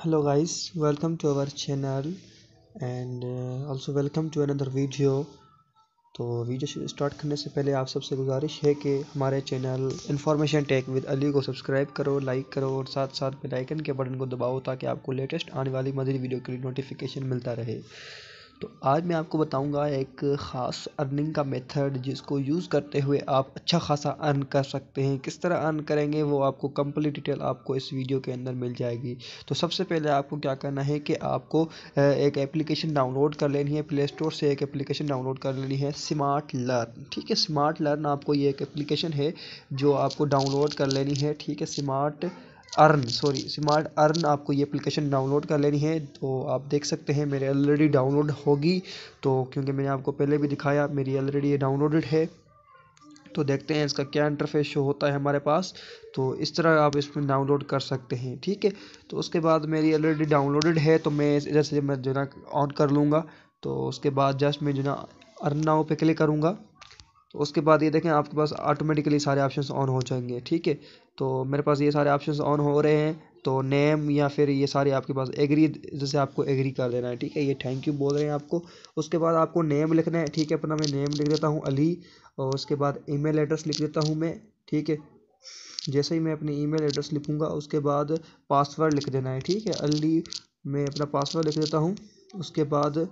hello guys welcome to our channel and uh, also welcome to another video तो video start करने से पहले आप सबसे गुजारिश है कि हमारे channel information tech with Ali को सब्सक्राइब करो लाइक करो और साथ साथ बेल आइकन के बटन को दबाओ ताकि आपको लेटेस्ट आने वाली मजीद वीडियो के लिए नोटिफिकेशन मिलता रहे तो आज मैं आपको बताऊंगा एक ख़ास अर्निंग का मेथड जिसको यूज़ करते हुए आप अच्छा खासा अर्न कर सकते हैं किस तरह अर्न करेंगे वो आपको कम्प्लीट डिटेल आपको इस वीडियो के अंदर मिल जाएगी तो सबसे पहले आपको क्या करना है कि आपको एक एप्लीकेशन डाउनलोड कर लेनी है प्ले स्टोर से एक एप्लीकेशन डाउनलोड कर लेनी है स्मार्ट लर्न ठीक है स्मार्ट लर्न आपको ये एक एप्लीकेशन है जो आपको डाउनलोड कर लेनी है ठीक है smart earn sorry smart earn आपको ये एप्लीकेशन डाउनलोड कर लेनी है तो आप देख सकते हैं मेरे ऑलरेडी डाउनलोड होगी तो क्योंकि मैंने आपको पहले भी दिखाया मेरी ऑलरेडी ये डाउनलोडेड है तो देखते हैं इसका क्या इंटरफेस शो होता है हमारे पास तो इस तरह आप इसमें डाउनलोड कर सकते हैं ठीक है तो उसके बाद मेरी ऑलरेडी डाउनलोडेड है तो मैं इधर से मैं जो ना ऑन कर लूँगा तो उसके बाद जस्ट मैं जो ना अर्न नाव पर क्लिक करूँगा तो उसके बाद ये देखें आपके पास ऑटोमेटिकली सारे ऑप्शन ऑन हो जाएंगे ठीक है तो मेरे पास ये सारे ऑप्शन ऑन हो रहे हैं तो नेम या फिर ये सारे आपके पास एग्री जैसे आपको एग्री कर देना है ठीक है ये थैंक यू बोल रहे हैं आपको उसके बाद आपको नेम लिखना है ठीक है अपना मैं नेम लिख देता हूँ अली और उसके बाद ई एड्रेस लिख देता हूँ मैं ठीक है जैसे ही मैं अपनी ईमेल एड्रेस लिखूँगा उसके बाद पासवर्ड लिख देना है ठीक है अली मैं अपना पासवर्ड लिख देता हूँ उसके बाद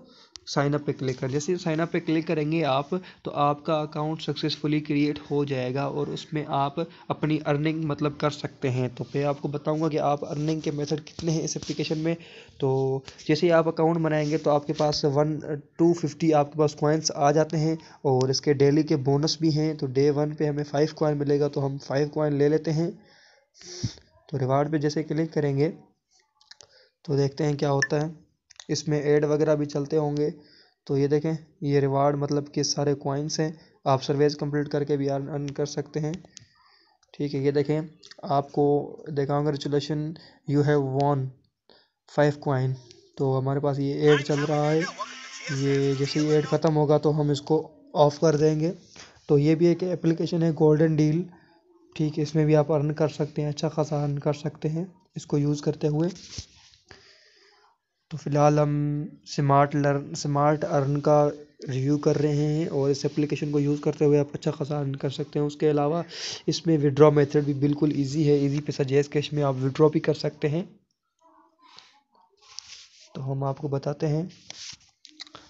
साइन अप पे क्लिक कर जैसे साइन अप पे क्लिक करेंगे आप तो आपका अकाउंट सक्सेसफुली क्रिएट हो जाएगा और उसमें आप अपनी अर्निंग मतलब कर सकते हैं तो मैं आपको बताऊंगा कि आप अर्निंग के मेथड कितने हैं इस एप्लीकेशन में तो जैसे ही आप अकाउंट बनाएंगे तो आपके पास वन टू फिफ्टी आपके पास कॉइन्स आ जाते हैं और इसके डेली के बोनस भी हैं तो डे वन पर हमें फ़ाइव कॉइन मिलेगा तो हम फाइव कॉइन ले लेते हैं तो रिवार्ड पर जैसे क्लिक करेंगे तो देखते हैं क्या होता है इसमें एड वगैरह भी चलते होंगे तो ये देखें ये रिवार्ड मतलब कि सारे कॉइन्स हैं आप सर्वेज कंप्लीट करके भी अर्न कर सकते हैं ठीक है ये देखें आपको देखा congratulation you have one five coin तो हमारे पास ये एड चल रहा है ये जैसे ही एड ख़त्म होगा तो हम इसको ऑफ कर देंगे तो ये भी एक एप्लीकेशन है गोल्डन डील ठीक है इसमें भी आप अर्न कर सकते हैं अच्छा खासा अर्न कर सकते हैं इसको यूज़ करते हुए तो फ़िलहाल हम स्मार्ट लर्न स्मार्ट अर्न का रिव्यू कर रहे हैं और इस एप्लीकेशन को यूज़ करते हुए आप अच्छा खासा अर्न कर सकते हैं उसके अलावा इसमें विड्रॉ मेथड भी बिल्कुल ईजी है ईजी पैसा सजेस्ट कैश में आप विड्रॉ भी कर सकते हैं तो हम आपको बताते हैं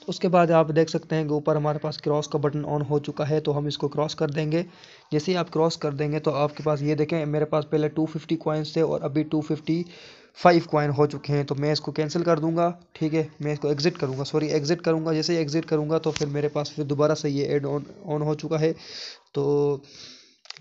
उसके बाद आप देख सकते हैं कि ऊपर हमारे पास क्रॉस का बटन ऑन हो चुका है तो हम इसको क्रॉस कर देंगे जैसे ही आप क्रॉस कर देंगे तो आपके पास ये देखें मेरे पास पहले 250 फिफ्टी थे और अभी 255 कॉइन हो चुके हैं तो मैं इसको कैंसिल कर दूंगा ठीक है मैं इसको एग्ज़िट करूंगा सॉरी एग्ज़िट करूंगा जैसे ही एग्ज़िट करूंगा तो फिर मेरे पास फिर दोबारा से ये एड ऑन ऑन हो चुका है तो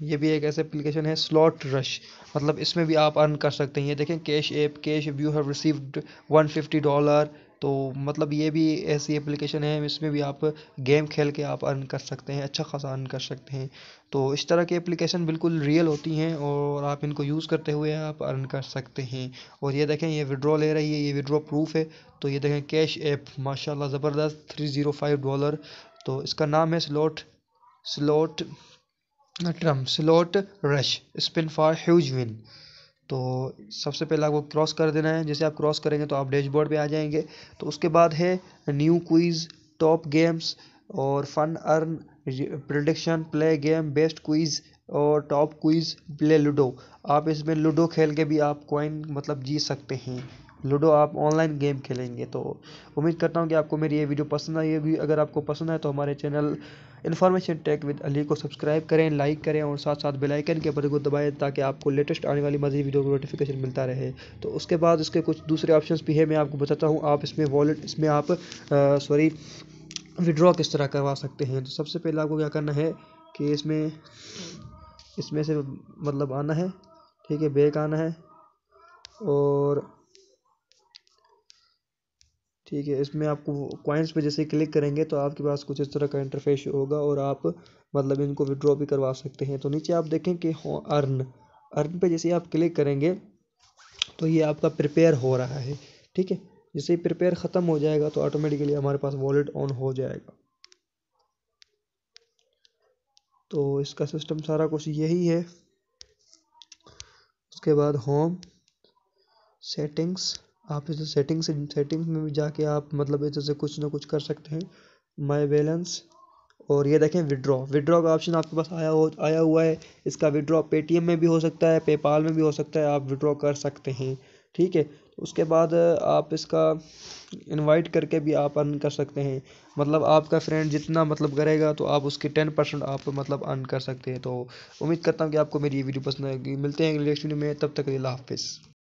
ये भी एक ऐसे एप्लीकेशन है स्लॉट रश मतलब इसमें भी आप अर्न कर सकते हैं ये देखें cash app cash you have received 150 dollar तो मतलब ये भी ऐसी एप्लीकेशन है इसमें भी आप गेम खेल के आप अर्न कर सकते हैं अच्छा खासा अर्न कर सकते हैं तो इस तरह की एप्लीकेशन बिल्कुल रियल होती हैं और आप इनको यूज़ करते हुए आप अर्न कर सकते हैं और ये देखें ये विड्रॉ ले रही है ये विड्रॉ प्रूफ है तो ये देखें कैश ऐप माशाल्लाह ज़बरदस्त थ्री ज़ीरो फाइव डॉलर तो इसका नाम है स्लॉट स्लॉट ट्रम slot rush spin for huge win तो सबसे पहले आपको क्रॉस कर देना है जैसे आप क्रॉस करेंगे तो आप डैशबोर्ड पे आ जाएंगे तो उसके बाद है न्यू क्विज़ टॉप गेम्स और fun earn prediction play game best quiz और टॉप क्विज़ प्ले लूडो आप इसमें लूडो खेल के भी आप कॉइन मतलब जीत सकते हैं लूडो आप ऑनलाइन गेम खेलेंगे तो उम्मीद करता हूँ कि आपको मेरी ये वीडियो पसंद आई होगी अगर आपको पसंद आए तो हमारे channel information tech with Ali को सब्सक्राइब करें लाइक करें और साथ साथ बेल आइकन के बटन को दबाएं ताकि आपको लेटेस्ट आने वाली मजीद वीडियो को नोटिफिकेशन मिलता रहे तो उसके बाद इसके कुछ दूसरे ऑप्शन भी है मैं आपको बताता हूँ आप इसमें वॉलेट इसमें आप सॉरी विड्रॉ किस तरह करवा सकते हैं तो सबसे पहले आपको क्या करना है कि इसमें इसमें से मतलब आना है ठीक है बैग आना है और ठीक है इसमें आपको कॉइन्स पे जैसे क्लिक करेंगे तो आपके पास कुछ इस तरह का इंटरफेस होगा और आप मतलब इनको विड्रॉ भी करवा सकते हैं तो नीचे आप देखें कि हो अर्न अर्न पे जैसे आप क्लिक करेंगे तो ये आपका प्रिपेयर हो रहा है ठीक है जैसे प्रिपेयर ख़त्म हो जाएगा तो ऑटोमेटिकली हमारे पास वॉलेट ऑन हो जाएगा तो इसका सिस्टम सारा कुछ यही है उसके बाद होम सेटिंग्स आप इसे सेटिंग्स सेटिंग्स में भी जाके आप मतलब इससे कुछ ना कुछ कर सकते हैं माय बैलेंस और ये देखें विड्रॉ विड्रॉ का ऑप्शन आपके पास आया हो आया हुआ है इसका विड्रॉ पेटीएम में भी हो सकता है पेपाल में भी हो सकता है आप विड्रॉ कर सकते हैं ठीक है उसके बाद आप इसका इनवाइट करके भी आप अर्न कर सकते हैं मतलब आपका फ्रेंड जितना मतलब करेगा तो आप उसके टेन परसेंट आप मतलब अर्न कर सकते हैं तो उम्मीद करता हूँ कि आपको मेरी ये वीडियो पसंद आएगी मिलते हैं नेक्स्ट वीडियो में तब तक के लिए हाफिज़